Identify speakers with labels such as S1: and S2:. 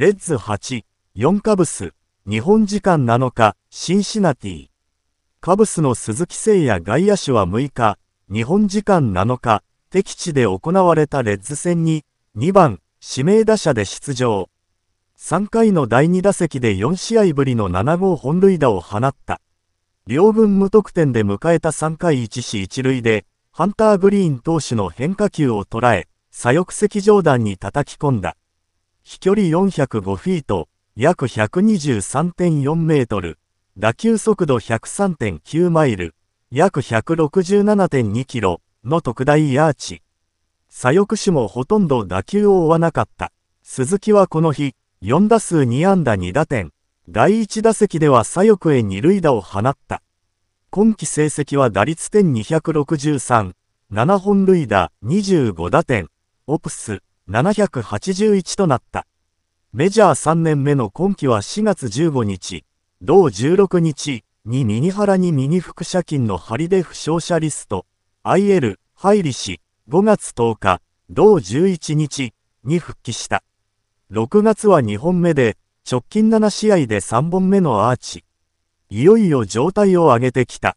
S1: レッズ8、4カブス、日本時間7日、シンシナティ。カブスの鈴木誠也外野手は6日、日本時間7日、敵地で行われたレッズ戦に、2番、指名打者で出場。3回の第2打席で4試合ぶりの7号本塁打を放った。両軍無得点で迎えた3回1死1塁で、ハンター・グリーン投手の変化球を捉え、左翼席上段に叩き込んだ。飛距離405フィート、約123.4メートル、打球速度103.9マイル、約167.2キロの特大アーチ。左翼手もほとんど打球を追わなかった。鈴木はこの日、4打数2安打2打点。第1打席では左翼へ二塁打を放った。今季成績は打率点263、7本塁打、25打点、オプス、781となった。メジャー3年目の今季は4月15日、同16日に右腹に右腹斜金の張りで負傷者リスト、IL、入りし、5月10日、同11日に復帰した。6月は2本目で、直近7試合で3本目のアーチ。いよいよ状態を上げてきた。